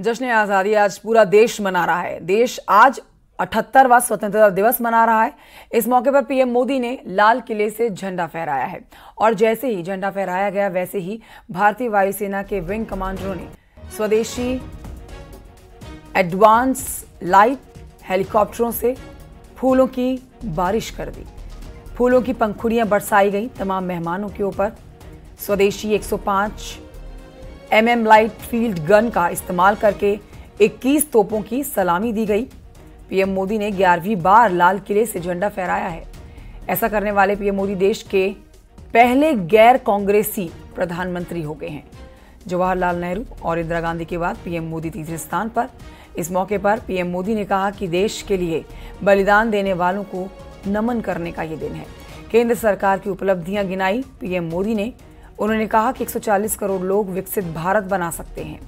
जश्न आज़ादी आज पूरा देश मना रहा है देश आज अठहत्तरवा स्वतंत्रता दिवस मना रहा है इस मौके पर पीएम मोदी ने लाल किले से झंडा फहराया है और जैसे ही झंडा फहराया गया वैसे ही भारतीय वायुसेना के विंग कमांडरों ने स्वदेशी एडवांस लाइट हेलीकॉप्टरों से फूलों की बारिश कर दी फूलों की पंखुड़ियां बरसाई गई तमाम मेहमानों के ऊपर स्वदेशी 105 M M light field gun का इस्तेमाल करके 21 तोपों की सलामी दी गई पीएम मोदी ने ग्यारहवीं बार लाल किले से झंडा फहराया है ऐसा करने वाले पीएम मोदी देश के पहले गैर कांग्रेसी प्रधानमंत्री हो गए हैं जवाहरलाल नेहरू और इंदिरा गांधी के बाद पीएम मोदी तीसरे स्थान पर इस मौके पर पीएम मोदी ने कहा कि देश के लिए बलिदान देने वालों को नमन करने का ये दिन है केंद्र सरकार की उपलब्धियां गिनाई पीएम मोदी ने उन्होंने कहा कि 140 करोड़ लोग विकसित भारत बना सकते हैं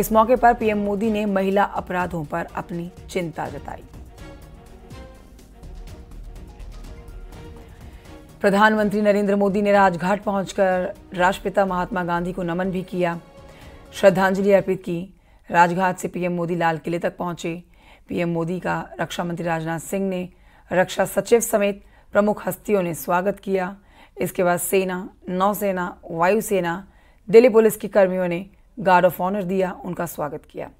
इस मौके पर पीएम मोदी ने महिला अपराधों पर अपनी चिंता जताई प्रधानमंत्री नरेंद्र मोदी ने राजघाट पहुंचकर राष्ट्रपिता महात्मा गांधी को नमन भी किया श्रद्धांजलि अर्पित की राजघाट से पीएम मोदी लाल किले तक पहुंचे पीएम मोदी का रक्षा मंत्री राजनाथ सिंह ने रक्षा सचिव समेत प्रमुख हस्तियों ने स्वागत किया इसके बाद सेना नौसेना वायुसेना दिल्ली पुलिस के कर्मियों ने गार्ड ऑफ ऑनर दिया उनका स्वागत किया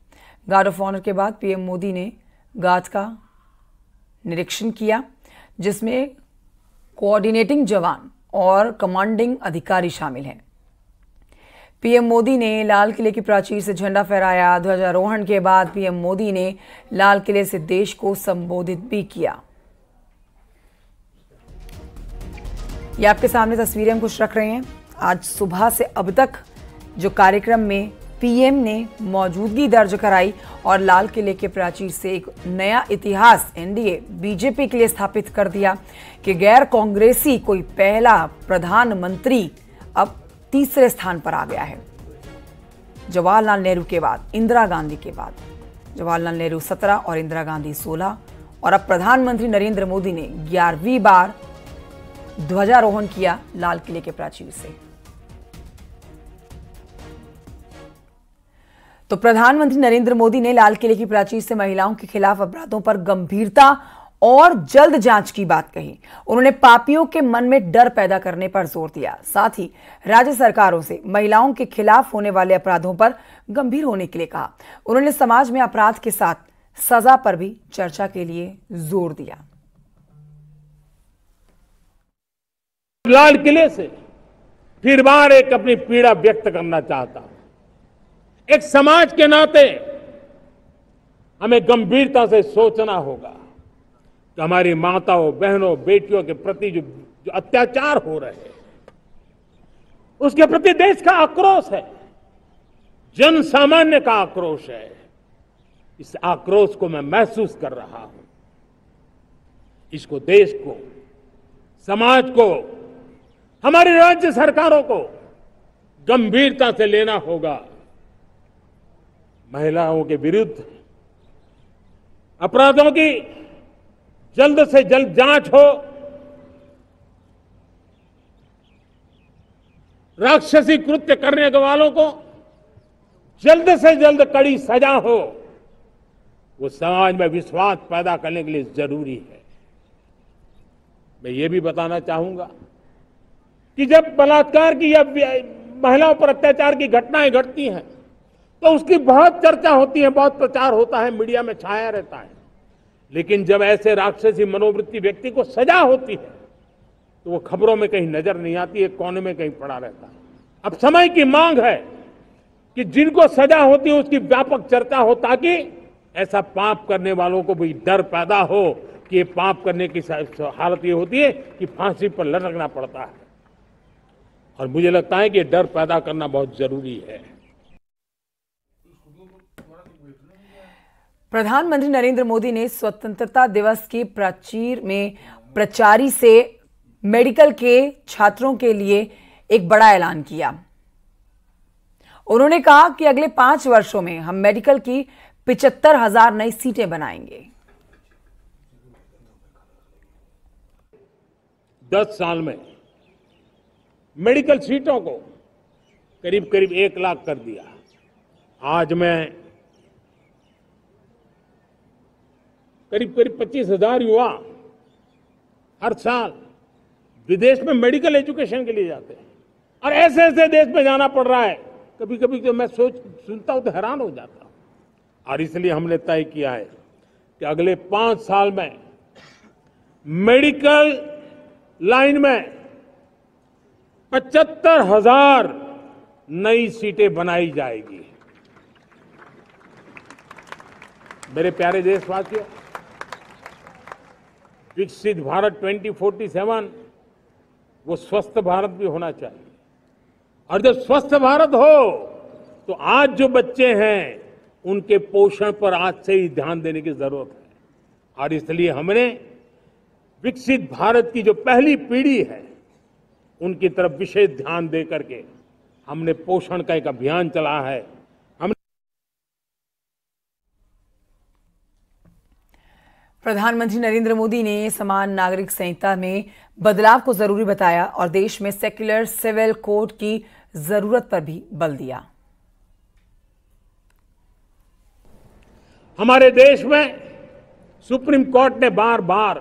गार्ड ऑफ ऑनर के बाद पीएम मोदी ने गार्ड का निरीक्षण किया जिसमें कोऑर्डिनेटिंग जवान और कमांडिंग अधिकारी शामिल हैं पीएम मोदी ने लाल किले की प्राचीर से झंडा फहराया ध्वजारोहण के बाद पीएम मोदी ने लाल किले से देश को संबोधित भी किया ये आपके सामने तस्वीरें हम कुछ रख रहे हैं आज सुबह से अब तक जो कार्यक्रम में पीएम ने मौजूदगी दर्ज कराई और लाल किले के प्राचीर से एक नया इतिहास एनडीए बीजेपी के लिए स्थापित कर दिया कि गैर कांग्रेसी कोई पहला प्रधानमंत्री अब तीसरे स्थान पर आ गया है जवाहरलाल नेहरू के बाद इंदिरा गांधी के बाद जवाहरलाल नेहरू सत्रह और इंदिरा गांधी सोलह और अब प्रधानमंत्री नरेंद्र मोदी ने ग्यारहवीं बार ध्वजारोहण किया लाल किले के प्राचीर से तो प्रधानमंत्री नरेंद्र मोदी ने लाल किले की प्राचीर से महिलाओं के खिलाफ अपराधों पर गंभीरता और जल्द जांच की बात कही उन्होंने पापियों के मन में डर पैदा करने पर जोर दिया साथ ही राज्य सरकारों से महिलाओं के खिलाफ होने वाले अपराधों पर गंभीर होने के लिए कहा उन्होंने समाज में अपराध के साथ सजा पर भी चर्चा के लिए जोर दिया लाल किले से फिर बार एक अपनी पीड़ा व्यक्त करना चाहता हूं एक समाज के नाते हमें गंभीरता से सोचना होगा कि हमारी माताओं बहनों बेटियों के प्रति जो, जो अत्याचार हो रहे हैं उसके प्रति देश का आक्रोश है जन सामान्य का आक्रोश है इस आक्रोश को मैं महसूस कर रहा हूं इसको देश को समाज को हमारी राज्य सरकारों को गंभीरता से लेना होगा महिलाओं के विरुद्ध अपराधों की जल्द से जल्द जांच हो राक्षसी कृत्य करने वालों को जल्द से जल्द कड़ी सजा हो वो समाज में विश्वास पैदा करने के लिए जरूरी है मैं ये भी बताना चाहूंगा कि जब बलात्कार की या महिलाओं पर अत्याचार की घटनाएं घटती हैं तो उसकी बहुत चर्चा होती है बहुत प्रचार होता है मीडिया में छाया रहता है लेकिन जब ऐसे राक्षसी मनोवृत्ति व्यक्ति को सजा होती है तो वो खबरों में कहीं नजर नहीं आती है कोने में कहीं पड़ा रहता है अब समय की मांग है कि जिनको सजा होती है उसकी व्यापक चर्चा हो ताकि ऐसा पाप करने वालों को भी डर पैदा हो कि ये पाप करने की हालत ये होती है कि फांसी पर लटकना पड़ता है और मुझे लगता है कि डर पैदा करना बहुत जरूरी है प्रधानमंत्री नरेंद्र मोदी ने स्वतंत्रता दिवस की प्राचीर में प्रचारी से मेडिकल के छात्रों के लिए एक बड़ा ऐलान किया उन्होंने कहा कि अगले पांच वर्षों में हम मेडिकल की पिचहत्तर हजार नई सीटें बनाएंगे दस साल में मेडिकल सीटों को करीब करीब एक लाख कर दिया आज मैं करीब करीब पच्चीस हजार युवा हर साल विदेश में मेडिकल एजुकेशन के लिए जाते हैं और ऐसे ऐसे देश में जाना पड़ रहा है कभी कभी तो मैं सोच सुनता हूं तो हैरान हो जाता हूं और इसलिए हमने तय किया है कि अगले पांच साल में मेडिकल लाइन में पचहत्तर हजार नई सीटें बनाई जाएगी मेरे प्यारे देशवासियों विकसित भारत 2047 वो स्वस्थ भारत भी होना चाहिए और जब स्वस्थ भारत हो तो आज जो बच्चे हैं उनके पोषण पर आज से ही ध्यान देने की जरूरत है और इसलिए हमने विकसित भारत की जो पहली पीढ़ी है उनकी तरफ विशेष ध्यान दे करके हमने पोषण का एक अभियान चला है प्रधानमंत्री नरेंद्र मोदी ने समान नागरिक संहिता में बदलाव को जरूरी बताया और देश में सेक्युलर सिविल कोड की जरूरत पर भी बल दिया हमारे देश में सुप्रीम कोर्ट ने बार बार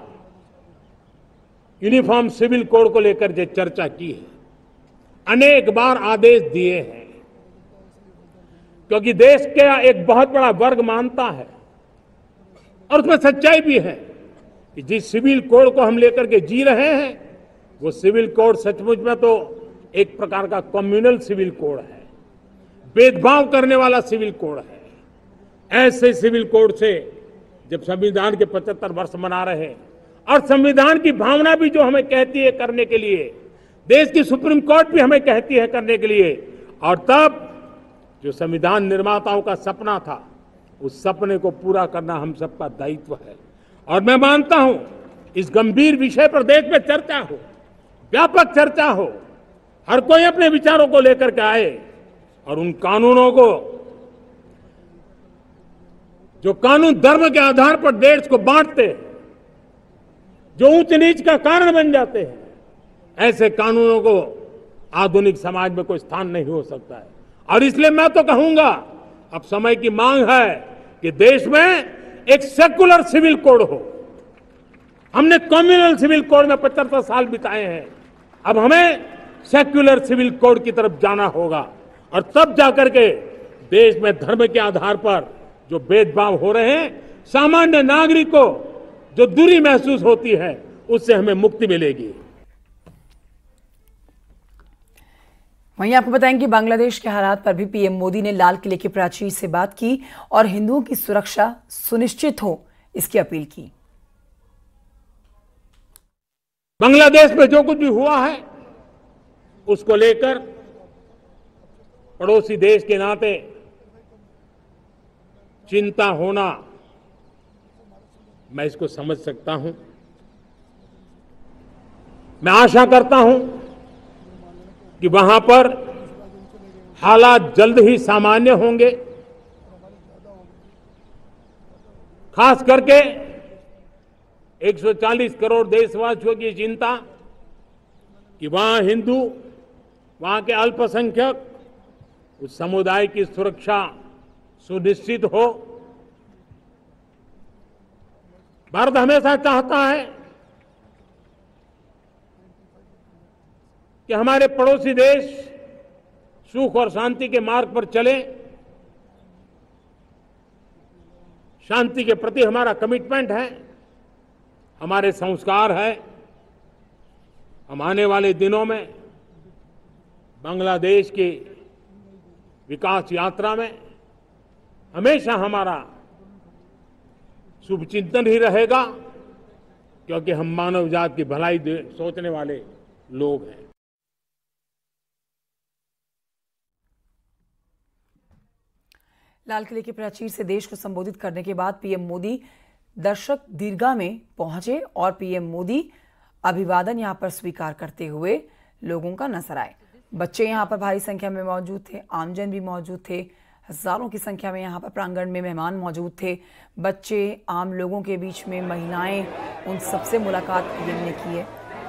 यूनिफॉर्म सिविल कोड को लेकर जो चर्चा की है अनेक बार आदेश दिए हैं क्योंकि देश का एक बहुत बड़ा वर्ग मानता है और उसमें सच्चाई भी है कि जिस सिविल कोड को हम लेकर के जी रहे हैं वो सिविल कोड सचमुच में तो एक प्रकार का कम्युनल सिविल कोड है भेदभाव करने वाला सिविल कोड है ऐसे सिविल कोड से जब संविधान के पचहत्तर वर्ष मना रहे हैं और संविधान की भावना भी जो हमें कहती है करने के लिए देश की सुप्रीम कोर्ट भी हमें कहती है करने के लिए और तब जो संविधान निर्माताओं का सपना था उस सपने को पूरा करना हम सबका दायित्व है और मैं मानता हूं इस गंभीर विषय पर देश में चर्चा हो व्यापक चर्चा हो हर कोई अपने विचारों को लेकर के आए और उन कानूनों को जो कानून धर्म के आधार पर देश को बांटते हैं जो ऊंच नीच का कारण बन जाते हैं ऐसे कानूनों को आधुनिक समाज में कोई स्थान नहीं हो सकता है और इसलिए मैं तो कहूंगा अब समय की मांग है कि देश में एक सेकुलर सिविल कोड हो हमने कम्युनल सिविल कोड में पचहत्तर साल बिताए हैं अब हमें सेक्युलर सिविल कोड की तरफ जाना होगा और तब जाकर के देश में धर्म के आधार पर जो भेदभाव हो रहे हैं सामान्य नागरिक को जो दूरी महसूस होती है उससे हमें मुक्ति मिलेगी वहीं आपको बताएंगे बांग्लादेश के हालात पर भी पीएम मोदी ने लाल किले की प्राचीर से बात की और हिंदुओं की सुरक्षा सुनिश्चित हो इसकी अपील की बांग्लादेश में जो कुछ भी हुआ है उसको लेकर पड़ोसी देश के नाते चिंता होना मैं इसको समझ सकता हूं मैं आशा करता हूं कि वहां पर हालात जल्द ही सामान्य होंगे खास करके 140 करोड़ देशवासियों की चिंता कि वहां हिंदू वहां के अल्पसंख्यक उस समुदाय की सुरक्षा सुनिश्चित हो भारत हमेशा चाहता है कि हमारे पड़ोसी देश सुख और शांति के मार्ग पर चले शांति के प्रति हमारा कमिटमेंट है हमारे संस्कार है हम आने वाले दिनों में बांग्लादेश की विकास यात्रा में हमेशा हमारा चिंतन ही रहेगा क्योंकि हम मानव जात की भलाई सोचने वाले लोग हैं लाल किले के प्राचीर से देश को संबोधित करने के बाद पीएम मोदी दर्शक दीर्घा में पहुंचे और पीएम मोदी अभिवादन यहां पर स्वीकार करते हुए लोगों का नजर आए बच्चे यहां पर भारी संख्या में मौजूद थे आमजन भी मौजूद थे हज़ारों की संख्या में यहाँ पर प्रांगण में मेहमान मौजूद थे बच्चे आम लोगों के बीच में महिलाएं उन सबसे मुलाकात ने की है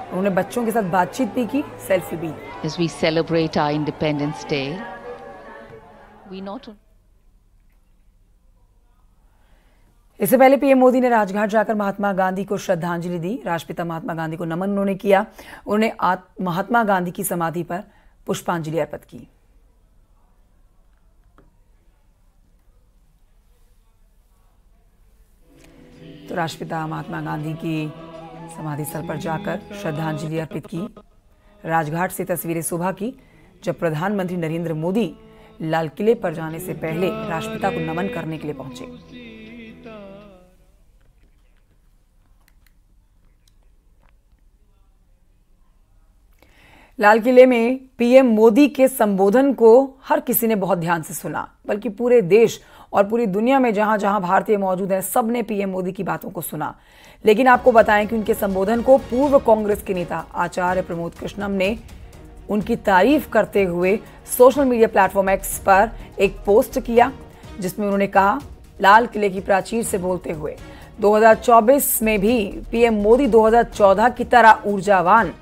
उन्होंने बच्चों के साथ बातचीत भी की सेल्फी भी As we celebrate our Independence Day, we not इससे पहले पीएम मोदी ने राजघाट जाकर महात्मा गांधी को श्रद्धांजलि दी राष्ट्रपिता महात्मा गांधी को नमन उन्होंने किया उन्होंने महात्मा गांधी की समाधि पर पुष्पांजलि अर्पित की राष्ट्रपिता महात्मा गांधी की समाधि स्थल पर जाकर श्रद्धांजलि अर्पित की राजघाट से तस्वीरें सुबह की जब प्रधानमंत्री नरेंद्र मोदी लाल किले पर जाने से पहले राष्ट्रपिता को नमन करने के लिए पहुंचे लाल किले में पीएम मोदी के संबोधन को हर किसी ने बहुत ध्यान से सुना बल्कि पूरे देश और पूरी दुनिया में जहां जहां भारतीय मौजूद हैं सब ने पीएम मोदी की बातों को सुना लेकिन आपको बताएं कि उनके संबोधन को पूर्व कांग्रेस के नेता आचार्य प्रमोद कृष्णम ने उनकी तारीफ करते हुए सोशल मीडिया प्लेटफॉर्म एक्स पर एक पोस्ट किया जिसमें उन्होंने कहा लाल किले की प्राचीर से बोलते हुए 2024 में भी पीएम मोदी 2014 की तरह ऊर्जावान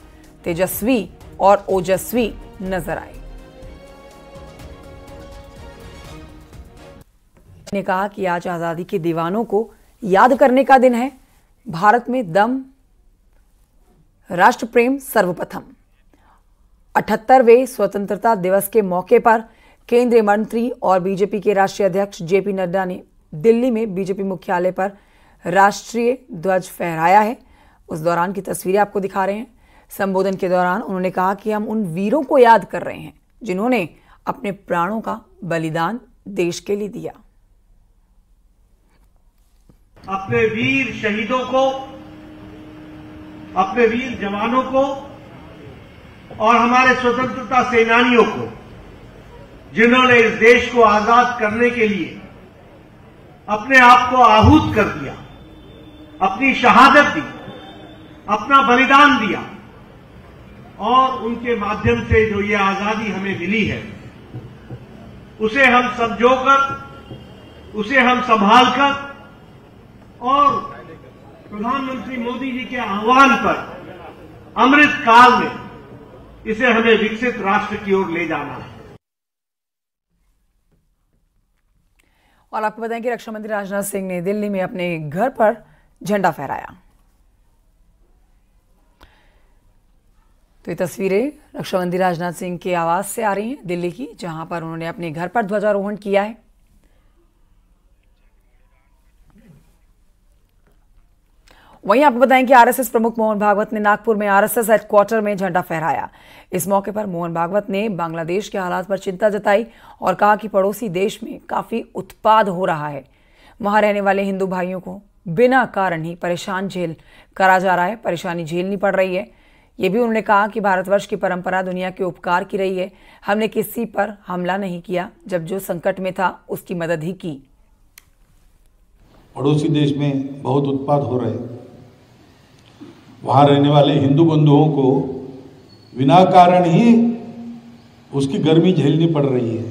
तेजस्वी और ओजस्वी नजर आए ने कहा कि आज आज़ादी के दीवानों को याद करने का दिन है भारत में दम राष्ट्र प्रेम सर्वप्रथम अठहत्तरवें स्वतंत्रता दिवस के मौके पर केंद्रीय मंत्री और बीजेपी के राष्ट्रीय अध्यक्ष जेपी नड्डा ने दिल्ली में बीजेपी मुख्यालय पर राष्ट्रीय ध्वज फहराया है उस दौरान की तस्वीरें आपको दिखा रहे हैं संबोधन के दौरान उन्होंने कहा कि हम उन वीरों को याद कर रहे हैं जिन्होंने अपने प्राणों का बलिदान देश के लिए दिया अपने वीर शहीदों को अपने वीर जवानों को और हमारे स्वतंत्रता सेनानियों को जिन्होंने इस देश को आजाद करने के लिए अपने आप को आहूत कर दिया अपनी शहादत दी अपना बलिदान दिया और उनके माध्यम से जो ये आजादी हमें मिली है उसे हम समझोकर उसे हम संभाल कर और प्रधानमंत्री मोदी जी के आह्वान पर अमृत काल में इसे हमें विकसित राष्ट्र की ओर ले जाना है और आपको बताएं कि रक्षा मंत्री राजनाथ सिंह ने दिल्ली में अपने घर पर झंडा फहराया तो ये तस्वीरें मंत्री राजनाथ सिंह के आवास से आ रही हैं दिल्ली की जहां पर उन्होंने अपने घर पर ध्वजारोहण किया है वहीं आपको बताएं कि आरएसएस प्रमुख मोहन भागवत ने नागपुर में आरएसएस हेडक्वार्टर में झंडा फहराया इस मौके पर मोहन भागवत ने बांग्लादेश के हालात पर चिंता जताई और कहा कि पड़ोसी देश में काफी उत्पाद हो रहा है वहां रहने वाले हिंदू भाइयों को बिना कारण ही परेशान झेल करा जा रहा है परेशानी झेलनी पड़ रही है ये भी उन्होंने कहा कि भारतवर्ष की परंपरा दुनिया के उपकार की रही है हमने किसी पर हमला नहीं किया जब जो संकट में था उसकी मदद ही की पड़ोसी देश में बहुत उत्पाद हो रहे वहां रहने वाले हिंदू बंधुओं को बिना कारण ही उसकी गर्मी झेलनी पड़ रही है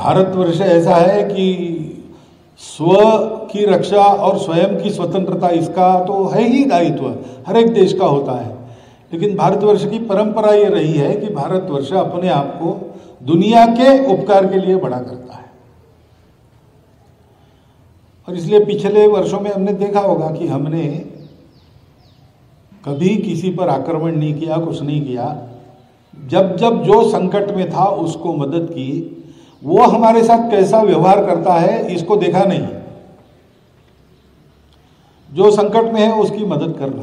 भारतवर्ष ऐसा है कि स्व की रक्षा और स्वयं की स्वतंत्रता इसका तो है ही दायित्व हर एक देश का होता है लेकिन भारतवर्ष की परंपरा ये रही है कि भारतवर्ष अपने आप को दुनिया के उपकार के लिए बड़ा करता है और इसलिए पिछले वर्षों में हमने देखा होगा कि हमने कभी किसी पर आक्रमण नहीं किया कुछ नहीं किया जब जब जो संकट में था उसको मदद की वो हमारे साथ कैसा व्यवहार करता है इसको देखा नहीं जो संकट में है उसकी मदद करना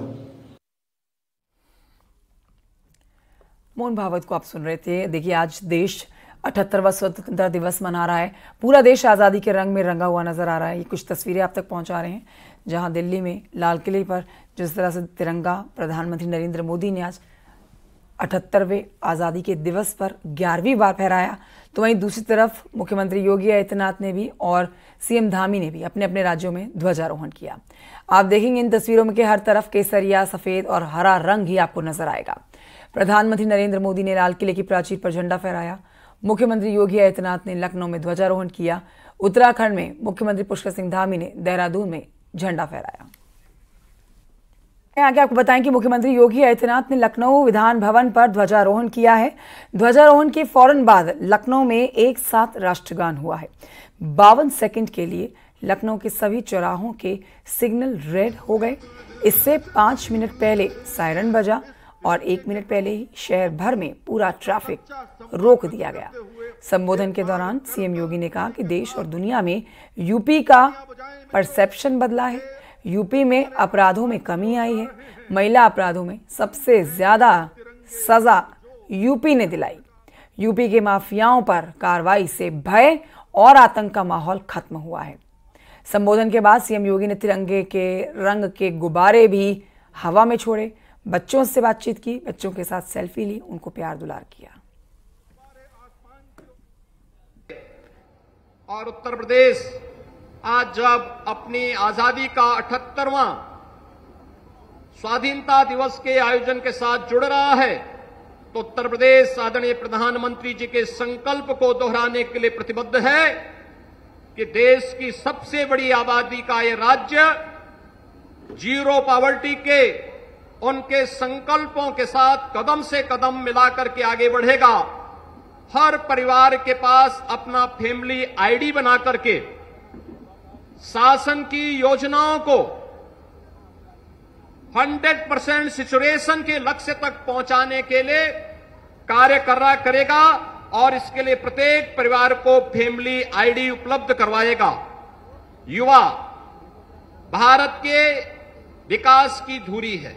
मोहन भागवत को आप सुन रहे थे देखिए आज देश अठहत्तरवा स्वतंत्रता दिवस मना रहा है पूरा देश आज़ादी के रंग में रंगा हुआ नज़र आ रहा है ये कुछ तस्वीरें आप तक पहुंचा रहे हैं जहां दिल्ली में लाल किले पर जिस तरह से तिरंगा प्रधानमंत्री नरेंद्र मोदी ने आज अठहत्तरवें आज़ादी के दिवस पर ग्यारहवीं बार फहराया तो वहीं दूसरी तरफ मुख्यमंत्री योगी आदित्यनाथ ने भी और सीएम धामी ने भी अपने अपने राज्यों में ध्वजारोहण किया आप देखेंगे इन तस्वीरों में के हर तरफ केसरिया सफेद और हरा रंग ही आपको नजर आएगा प्रधानमंत्री नरेंद्र मोदी ने लाल किले की प्राचीर पर झंडा फहराया मुख्यमंत्री योगी आदित्यनाथ ने लखनऊ में ध्वजारोहण किया उत्तराखंड में मुख्यमंत्री पुष्कर सिंह धामी ने देहरादून में झंडा फहराया आगे आपको बताएं कि मुख्यमंत्री योगी आदित्यनाथ ने लखनऊ विधान भवन पर ध्वजारोहण किया है ध्वजारोहण के फौरन बाद लखनऊ में एक साथ राष्ट्रगान हुआ है बावन सेकंड के लिए लखनऊ के सभी चौराहों के सिग्नल रेड हो गए इससे पांच मिनट पहले सायरन बजा और एक मिनट पहले ही शहर भर में पूरा ट्रैफिक रोक दिया गया संबोधन के दौरान सीएम योगी ने कहा कि देश और दुनिया में यूपी का परसेप्शन बदला है यूपी में अपराधों में कमी आई है महिला अपराधों में सबसे ज़्यादा सज़ा यूपी ने दिलाई यूपी के माफियाओं पर कार्रवाई से भय और आतंक का माहौल खत्म हुआ है संबोधन के बाद सीएम योगी ने तिरंगे के रंग के गुब्बारे भी हवा में छोड़े बच्चों से बातचीत की बच्चों के साथ सेल्फी ली उनको प्यार दुलार किया और उत्तर प्रदेश आज जब अपनी आजादी का अठहत्तरवां स्वाधीनता दिवस के आयोजन के साथ जुड़ रहा है तो उत्तर प्रदेश आदरणीय प्रधानमंत्री जी के संकल्प को दोहराने के लिए प्रतिबद्ध है कि देश की सबसे बड़ी आबादी का यह राज्य जीरो पॉवर्टी के उनके संकल्पों के साथ कदम से कदम मिलाकर के आगे बढ़ेगा हर परिवार के पास अपना फैमिली आईडी बना करके शासन की योजनाओं को 100 परसेंट सिचुएशन के लक्ष्य तक पहुंचाने के लिए कार्य कर रहा करेगा और इसके लिए प्रत्येक परिवार को फैमिली आईडी उपलब्ध करवाएगा युवा भारत के विकास की धुरी है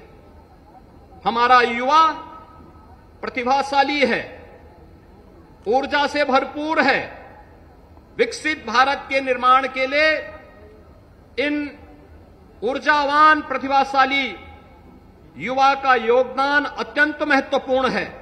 हमारा युवा प्रतिभाशाली है ऊर्जा से भरपूर है विकसित भारत के निर्माण के लिए इन ऊर्जावान प्रतिभाशाली युवा का योगदान अत्यंत महत्वपूर्ण है